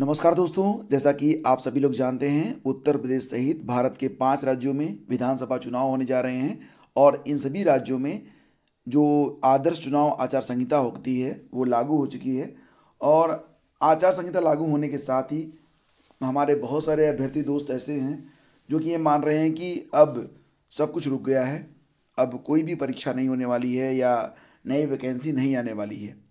नमस्कार दोस्तों जैसा कि आप सभी लोग जानते हैं उत्तर प्रदेश सहित भारत के पांच राज्यों में विधानसभा चुनाव होने जा रहे हैं और इन सभी राज्यों में जो आदर्श चुनाव आचार संहिता होती है वो लागू हो चुकी है और आचार संहिता लागू होने के साथ ही हमारे बहुत सारे अभ्यर्थी दोस्त ऐसे हैं जो कि ये मान रहे हैं कि अब सब कुछ रुक गया है अब कोई भी परीक्षा नहीं होने वाली है या नई वैकेंसी नहीं आने वाली है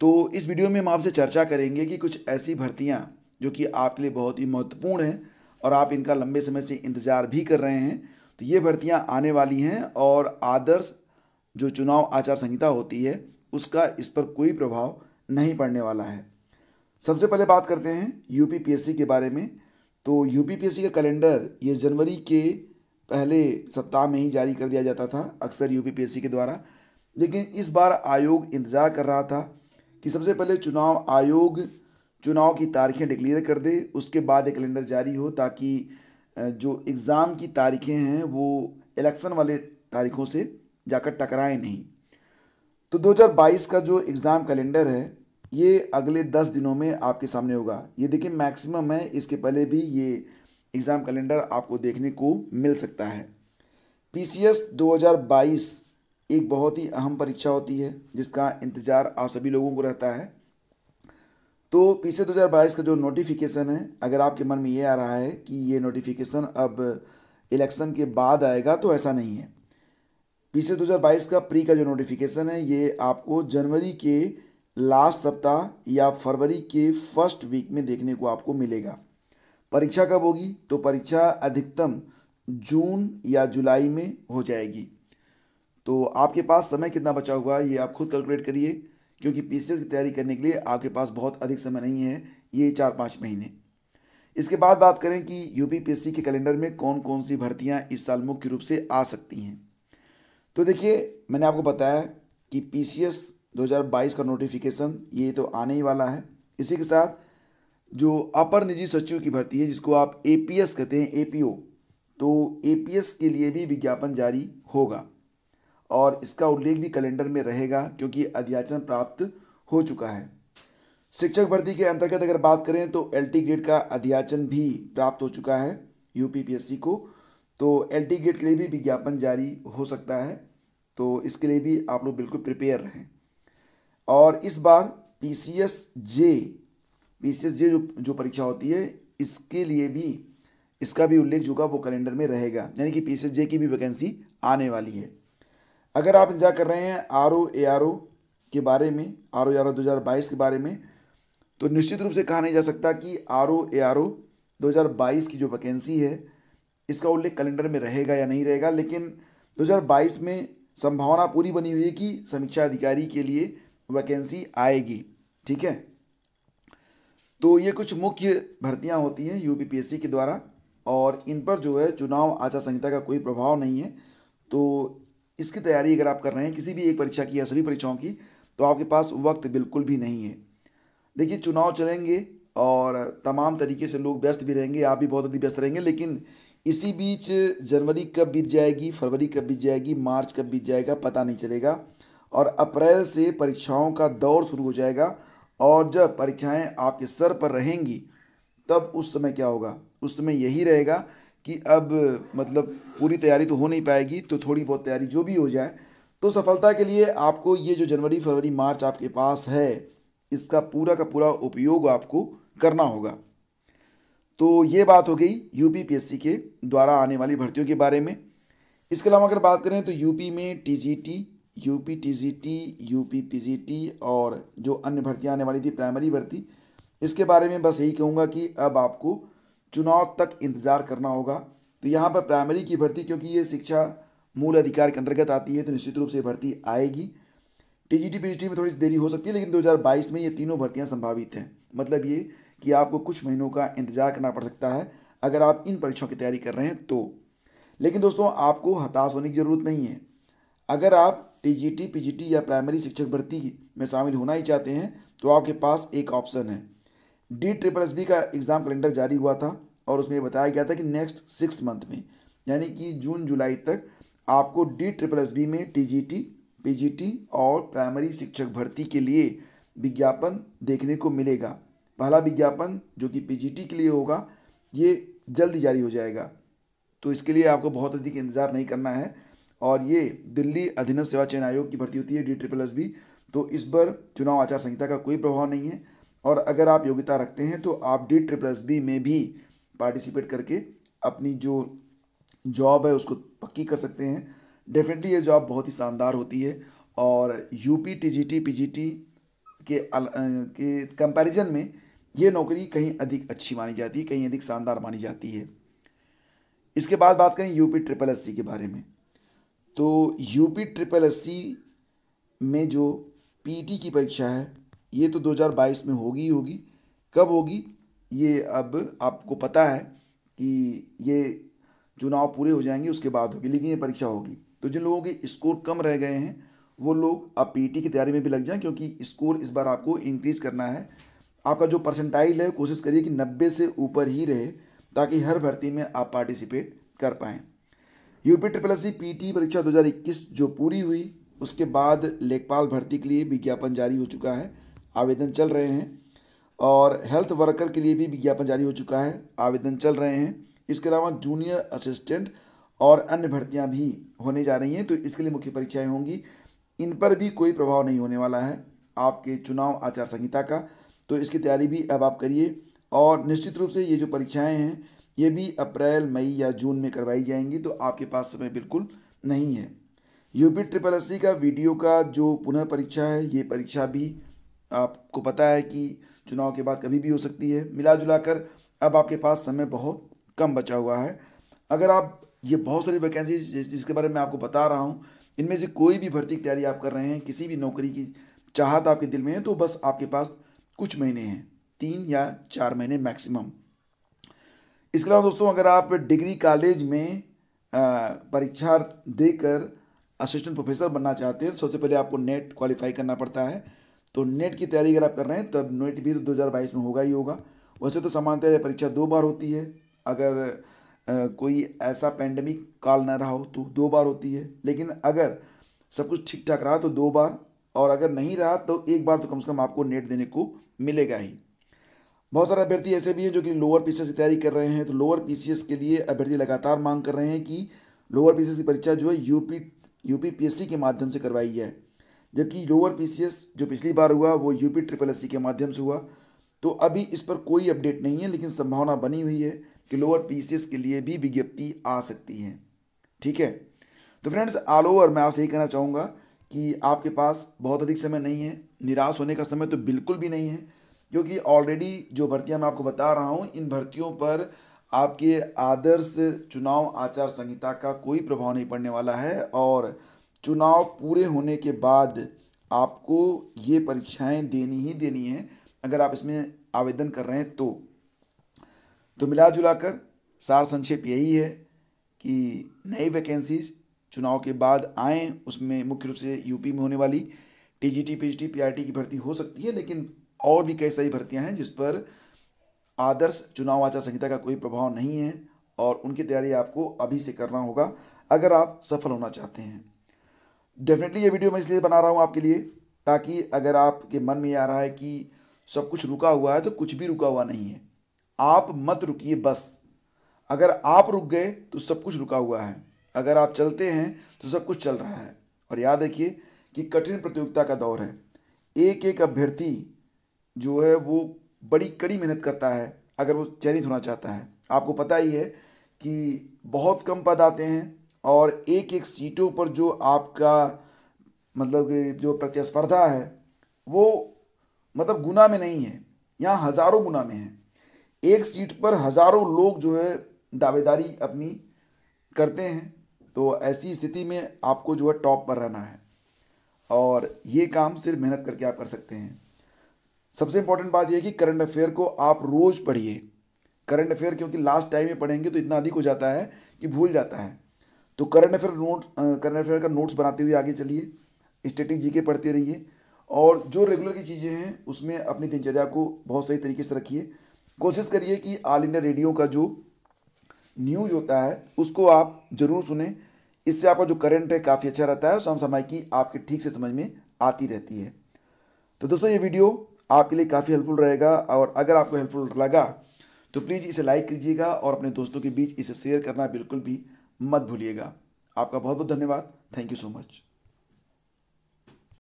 तो इस वीडियो में हम आपसे चर्चा करेंगे कि कुछ ऐसी भर्तियाँ जो कि आपके लिए बहुत ही महत्वपूर्ण हैं और आप इनका लंबे समय से इंतज़ार भी कर रहे हैं तो ये भर्तियाँ आने वाली हैं और आदर्श जो चुनाव आचार संहिता होती है उसका इस पर कोई प्रभाव नहीं पड़ने वाला है सबसे पहले बात करते हैं यूपीपीएससी के बारे में तो यूपीपीएससी का कैलेंडर ये जनवरी के पहले सप्ताह में ही जारी कर दिया जाता था अक्सर यूपीपीएससी के द्वारा लेकिन इस बार आयोग इंतज़ार कर रहा था कि सबसे पहले चुनाव आयोग चुनाव की तारीखें डिक्लेयर कर दे उसके बाद एक कैलेंडर जारी हो ताकि जो एग्ज़ाम की तारीखें हैं वो इलेक्शन वाले तारीखों से जाकर टकराएं नहीं तो 2022 का जो एग्ज़ाम कैलेंडर है ये अगले दस दिनों में आपके सामने होगा ये देखिए मैक्सिमम है इसके पहले भी ये एग्ज़ाम कैलेंडर आपको देखने को मिल सकता है पी सी एक बहुत ही अहम परीक्षा होती है जिसका इंतज़ार आप सभी लोगों को रहता है तो पीछे दो हज़ार बाईस का जो नोटिफिकेशन है अगर आपके मन में ये आ रहा है कि ये नोटिफिकेशन अब इलेक्शन के बाद आएगा तो ऐसा नहीं है पीछे 2022 का प्री का जो नोटिफिकेशन है ये आपको जनवरी के लास्ट सप्ताह या फरवरी के फर्स्ट वीक में देखने को आपको मिलेगा परीक्षा कब होगी तो परीक्षा अधिकतम जून या जुलाई में हो जाएगी तो आपके पास समय कितना बचा हुआ है ये आप खुद कैलकुलेट करिए क्योंकि पी की तैयारी करने के लिए आपके पास बहुत अधिक समय नहीं है ये चार पाँच महीने इसके बाद बात करें कि यूपीपीएससी के कैलेंडर में कौन कौन सी भर्तियाँ इस साल मुख्य रूप से आ सकती हैं तो देखिए मैंने आपको बताया कि पी 2022 का नोटिफिकेशन ये तो आने ही वाला है इसी के साथ जो अपर निजी सचिव की भर्ती है जिसको आप एपीएस कहते हैं एपीओ तो एपीएस के लिए भी विज्ञापन जारी होगा और इसका उल्लेख भी कैलेंडर में रहेगा क्योंकि अध्याचन प्राप्त हो चुका है शिक्षक भर्ती के अंतर्गत अगर बात करें तो एल ग्रेड का अध्याचन भी प्राप्त हो चुका है यू को तो एल ग्रेड के लिए भी विज्ञापन जारी हो सकता है तो इसके लिए भी आप लोग बिल्कुल प्रिपेयर रहें और इस बार P C S J P C S J जो जो परीक्षा होती है इसके लिए भी इसका भी उल्लेख जो होगा वो कैलेंडर में रहेगा यानी कि पी सी एस जे की भी वैकेंसी आने वाली है अगर आप इंतजार कर रहे हैं R O A R O के बारे में R O A R O दो हज़ार बाईस के बारे में तो निश्चित रूप से कहा नहीं जा सकता कि R O A R O दो हज़ार बाईस की जो वैकेंसी है इसका उल्लेख कैलेंडर में रहेगा या नहीं रहेगा लेकिन दो हज़ार बाईस में संभावना पूरी बनी हुई है कि समीक्षा अधिकारी के लिए वैकेंसी आएगी ठीक है तो ये कुछ मुख्य भर्तियाँ होती हैं सी के द्वारा और इन पर जो है चुनाव आचार संहिता का कोई प्रभाव नहीं है तो इसकी तैयारी अगर आप कर रहे हैं किसी भी एक परीक्षा की या सभी परीक्षाओं की तो आपके पास वक्त बिल्कुल भी नहीं है देखिए चुनाव चलेंगे और तमाम तरीके से लोग व्यस्त भी रहेंगे आप भी बहुत अधिक व्यस्त रहेंगे लेकिन इसी बीच जनवरी कब बीत जाएगी फरवरी कब बीत जाएगी मार्च कब बीत जाएगा पता नहीं चलेगा और अप्रैल से परीक्षाओं का दौर शुरू हो जाएगा और जब परीक्षाएं आपके सर पर रहेंगी तब उस समय क्या होगा उस समय यही रहेगा कि अब मतलब पूरी तैयारी तो हो नहीं पाएगी तो थोड़ी बहुत तैयारी जो भी हो जाए तो सफलता के लिए आपको ये जो जनवरी फरवरी मार्च आपके पास है इसका पूरा का पूरा उपयोग आपको करना होगा तो ये बात हो गई यूपीपीएससी के द्वारा आने वाली भर्तियों के बारे में इसके अलावा अगर बात करें तो यूपी में TGT UP TGT UP PGT और जो अन्य भर्तियाँ आने वाली थी प्राइमरी भर्ती इसके बारे में बस यही कहूँगा कि अब आपको चुनाव तक इंतज़ार करना होगा तो यहाँ पर प्राइमरी की भर्ती क्योंकि ये शिक्षा मूल अधिकार के अंतर्गत आती है तो निश्चित रूप से भर्ती आएगी टीजीटी पीजीटी में थोड़ी सी देरी हो सकती है लेकिन 2022 में ये तीनों भर्तियाँ संभावित हैं मतलब ये कि आपको कुछ महीनों का इंतजार करना पड़ सकता है अगर आप इन परीक्षाओं की तैयारी कर रहे हैं तो लेकिन दोस्तों आपको हताश होने की ज़रूरत नहीं है अगर आप टी जी या प्राइमरी शिक्षक भर्ती में शामिल होना ही चाहते हैं तो आपके पास एक ऑप्शन है डी ट्रिपल एस बी का एग्ज़ाम कैलेंडर जारी हुआ था और उसमें बताया गया था कि नेक्स्ट सिक्स मंथ में यानी कि जून जुलाई तक आपको डी ट्रिपल एस बी में T G T P G T और प्राइमरी शिक्षक भर्ती के लिए विज्ञापन देखने को मिलेगा पहला विज्ञापन जो कि पी जी टी के लिए होगा ये जल्दी जारी हो जाएगा तो इसके लिए आपको बहुत अधिक इंतज़ार नहीं करना है और ये दिल्ली अधीनस्थ सेवा चयन आयोग की भर्ती होती है डी ट्रिपल एस बी तो इस पर चुनाव आचार संहिता का कोई प्रभाव नहीं है और अगर आप योग्यता रखते हैं तो आप डी ट्रिपल एस बी में भी पार्टिसिपेट करके अपनी जो जॉब है उसको पक्की कर सकते हैं डेफिनेटली ये जॉब बहुत ही शानदार होती है और U P T G T P G T के कंपेरिज़न कंपैरिजन में ये नौकरी कहीं अधिक अच्छी मानी जाती है कहीं अधिक शानदार मानी जाती है इसके बाद बात करें यूपी ट्रिपल एस सी के बारे में तो यूपी ट्रिपल एस सी में जो पीटी की परीक्षा है ये तो 2022 में होगी ही होगी कब होगी ये अब आपको पता है कि ये चुनाव पूरे हो जाएंगे उसके बाद होगी लेकिन ये परीक्षा होगी तो जिन लोगों के स्कोर कम रह गए हैं वो लोग अब पीटी e की तैयारी में भी लग जाएं क्योंकि स्कोर इस बार आपको इंक्रीज करना है आपका जो परसेंटाइल है कोशिश करिए कि नब्बे से ऊपर ही रहे ताकि हर भर्ती में आप पार्टिसिपेट कर पाएँ UP triple S PT e परीक्षा 2021 जो पूरी हुई उसके बाद लेखपाल भर्ती के लिए विज्ञापन जारी हो चुका है आवेदन चल रहे हैं और हेल्थ वर्कर के लिए भी विज्ञापन जारी हो चुका है आवेदन चल रहे हैं इसके अलावा जूनियर असिस्टेंट और अन्य भर्तियां भी होने जा रही हैं तो इसके लिए मुख्य परीक्षाएं होंगी इन पर भी कोई प्रभाव नहीं होने वाला है आपके चुनाव आचार संहिता का तो इसकी तैयारी भी अब आप करिए और निश्चित रूप से ये जो परीक्षाएं हैं ये भी अप्रैल मई या जून में करवाई जाएंगी तो आपके पास समय बिल्कुल नहीं है यूपी ट्रिपल एस का वीडियो का जो पुनः परीक्षा है ये परीक्षा भी आपको पता है कि चुनाव के बाद कभी भी हो सकती है मिला जुला कर अब आपके पास समय बहुत कम बचा हुआ है अगर आप ये बहुत सारी वैकेंसी जिसके बारे में आपको बता रहा हूँ इनमें से कोई भी भर्ती की तैयारी आप कर रहे हैं किसी भी नौकरी की चाहत आपके दिल में है तो बस आपके पास कुछ महीने हैं तीन या चार महीने मैक्सिमम इसके अलावा दोस्तों अगर आप डिग्री कॉलेज में परीक्षा देकर असिस्टेंट प्रोफेसर बनना चाहते हैं तो सबसे पहले आपको नेट क्वालिफाई करना पड़ता है तो नेट की तैयारी अगर आप कर रहे हैं तब नेट भी तो दो हज़ार बाईस में होगा ही होगा वैसे तो सामान्यतः परीक्षा दो बार होती है अगर आ, कोई ऐसा पैंडमिक काल ना रहा हो तो दो बार होती है लेकिन अगर सब कुछ ठीक ठाक रहा तो दो बार और अगर नहीं रहा तो एक बार तो कम से कम आपको नेट देने को मिलेगा ही बहुत सारे अभ्यर्थी ऐसे भी हैं जो कि लोअर पी की तैयारी कर रहे हैं तो लोअर पी के लिए अभ्यर्थी लगातार मांग कर रहे हैं कि लोअर पी की परीक्षा जो है यूपी यूपी पी के माध्यम से करवाई जाए जबकि लोअर पीसीएस जो पिछली बार हुआ वो यूपी ट्रिपल एस के माध्यम से हुआ तो अभी इस पर कोई अपडेट नहीं है लेकिन संभावना बनी हुई है कि लोअर पीसीएस के लिए भी विज्ञप्ति आ सकती है ठीक है तो फ्रेंड्स ऑल ओवर मैं आपसे यही कहना चाहूँगा कि आपके पास बहुत अधिक समय नहीं है निराश होने का समय तो बिल्कुल भी नहीं है क्योंकि ऑलरेडी जो भर्तियाँ मैं आपको बता रहा हूँ इन भर्तियों पर आपके आदर्श चुनाव आचार संहिता का कोई प्रभाव नहीं पड़ने वाला है और चुनाव पूरे होने के बाद आपको ये परीक्षाएं देनी ही देनी है अगर आप इसमें आवेदन कर रहे हैं तो तो मिला जुला कर सार संक्षेप यही है कि नई वैकेंसीज चुनाव के बाद आएँ उसमें मुख्य रूप से यूपी में होने वाली T G T P G T P R T की भर्ती हो सकती है लेकिन और भी कई सारी भर्तियां हैं जिस पर आदर्श चुनाव आचार संहिता का कोई प्रभाव नहीं है और उनकी तैयारी आपको अभी से करना होगा अगर आप सफल होना चाहते हैं डेफिनेटली ये वीडियो मैं इसलिए बना रहा हूँ आपके लिए ताकि अगर आपके मन में आ रहा है कि सब कुछ रुका हुआ है तो कुछ भी रुका हुआ नहीं है आप मत रुकिए बस अगर आप रुक गए तो सब कुछ रुका हुआ है अगर आप चलते हैं तो सब कुछ चल रहा है और याद रखिए कि कठिन प्रतियोगिता का दौर है एक एक अभ्यर्थी जो है वो बड़ी कड़ी मेहनत करता है अगर वो चयनित होना चाहता है आपको पता ही है कि बहुत कम पद आते हैं और एक एक सीटों पर जो आपका मतलब कि जो प्रतिस्पर्धा है वो मतलब गुना में नहीं है यहाँ हज़ारों गुना में है एक सीट पर हज़ारों लोग जो है दावेदारी अपनी करते हैं तो ऐसी स्थिति में आपको जो है टॉप पर रहना है और ये काम सिर्फ मेहनत करके आप कर सकते हैं सबसे इम्पोर्टेंट बात यह कि करंट अफेयर को आप रोज़ पढ़िए करंट अफेयर क्योंकि लास्ट टाइम में पढ़ेंगे तो इतना अधिक हो जाता है कि भूल जाता है तो current affair note current affair का नोट्स बनाते हुए आगे चलिए स्टेटिक जी के पढ़ते रहिए और जो रेगुलर की चीज़ें हैं उसमें अपनी दिनचर्या को बहुत सही तरीके से रखिए कोशिश करिए कि ऑल इंडिया रेडियो का जो न्यूज होता है उसको आप जरूर सुने इससे आपका जो करंट है काफ़ी अच्छा रहता है और की आपके ठीक से समझ में आती रहती है तो दोस्तों ये वीडियो आपके लिए काफ़ी हेल्पफुल रहेगा और अगर आपको हेल्पफुल लगा तो प्लीज़ इसे लाइक कीजिएगा और अपने दोस्तों के बीच इसे शेयर करना बिल्कुल भी मत भूलिएगा आपका बहुत बहुत धन्यवाद थैंक यू सो मच